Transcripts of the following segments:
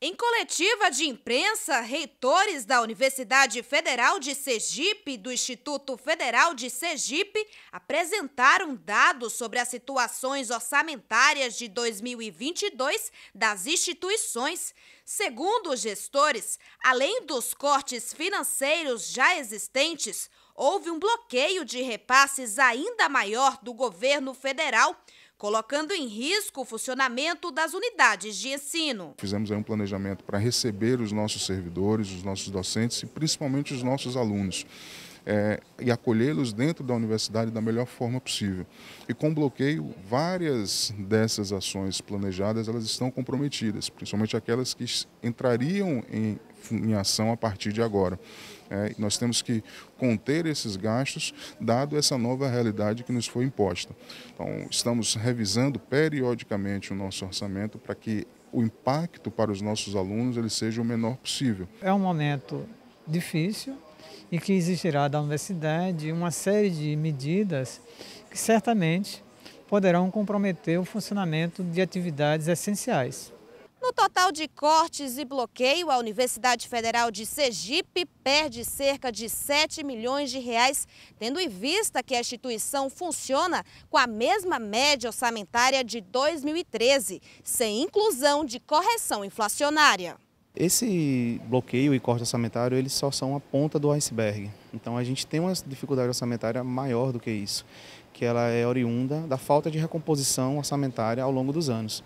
Em coletiva de imprensa, reitores da Universidade Federal de Sergipe e do Instituto Federal de Sergipe apresentaram dados sobre as situações orçamentárias de 2022 das instituições. Segundo os gestores, além dos cortes financeiros já existentes, houve um bloqueio de repasses ainda maior do governo federal colocando em risco o funcionamento das unidades de ensino. Fizemos um planejamento para receber os nossos servidores, os nossos docentes e principalmente os nossos alunos é, e acolhê-los dentro da universidade da melhor forma possível. E com bloqueio, várias dessas ações planejadas elas estão comprometidas, principalmente aquelas que entrariam em, em ação a partir de agora. É, nós temos que conter esses gastos, dado essa nova realidade que nos foi imposta. Então, estamos revisando periodicamente o nosso orçamento para que o impacto para os nossos alunos ele seja o menor possível. É um momento difícil, e que exigirá da universidade uma série de medidas que certamente poderão comprometer o funcionamento de atividades essenciais. No total de cortes e bloqueio, a Universidade Federal de Sergipe perde cerca de 7 milhões de reais, tendo em vista que a instituição funciona com a mesma média orçamentária de 2013, sem inclusão de correção inflacionária. Esse bloqueio e corte orçamentário, eles só são a ponta do iceberg. Então a gente tem uma dificuldade orçamentária maior do que isso, que ela é oriunda da falta de recomposição orçamentária ao longo dos anos.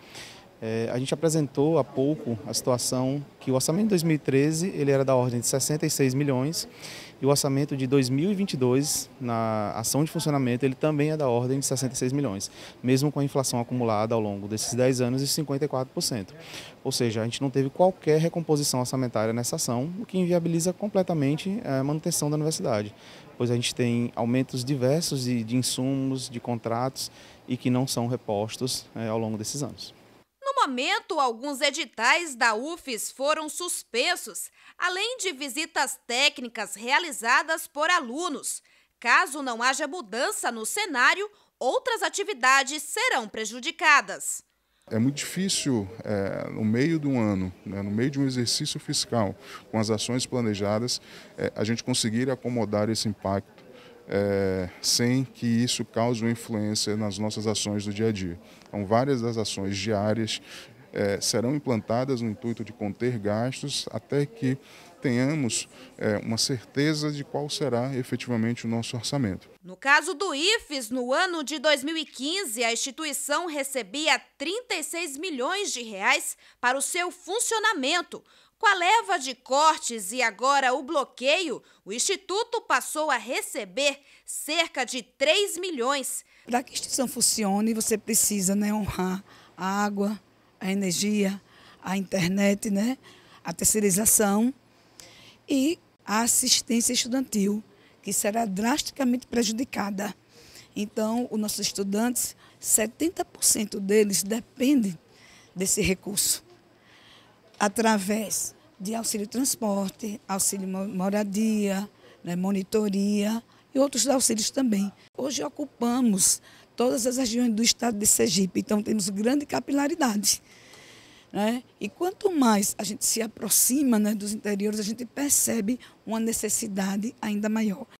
É, a gente apresentou há pouco a situação que o orçamento de 2013 ele era da ordem de 66 milhões e o orçamento de 2022 na ação de funcionamento ele também é da ordem de 66 milhões, mesmo com a inflação acumulada ao longo desses 10 anos de 54%. Ou seja, a gente não teve qualquer recomposição orçamentária nessa ação, o que inviabiliza completamente é, a manutenção da universidade, pois a gente tem aumentos diversos de, de insumos, de contratos e que não são repostos é, ao longo desses anos momento, alguns editais da UFES foram suspensos, além de visitas técnicas realizadas por alunos. Caso não haja mudança no cenário, outras atividades serão prejudicadas. É muito difícil, é, no meio de um ano, né, no meio de um exercício fiscal, com as ações planejadas, é, a gente conseguir acomodar esse impacto é, sem que isso cause uma influência nas nossas ações do dia a dia. Então, várias das ações diárias é, serão implantadas no intuito de conter gastos até que tenhamos é, uma certeza de qual será efetivamente o nosso orçamento. No caso do IFES, no ano de 2015, a instituição recebia 36 milhões de reais para o seu funcionamento, com a leva de cortes e agora o bloqueio, o Instituto passou a receber cerca de 3 milhões. Para que a instituição funcione, você precisa né, honrar a água, a energia, a internet, né, a terceirização e a assistência estudantil, que será drasticamente prejudicada. Então, os nossos estudantes, 70% deles dependem desse recurso através de auxílio transporte, auxílio moradia, né, monitoria e outros auxílios também. Hoje ocupamos todas as regiões do estado de Sergipe, então temos grande capilaridade. Né? E quanto mais a gente se aproxima né, dos interiores, a gente percebe uma necessidade ainda maior.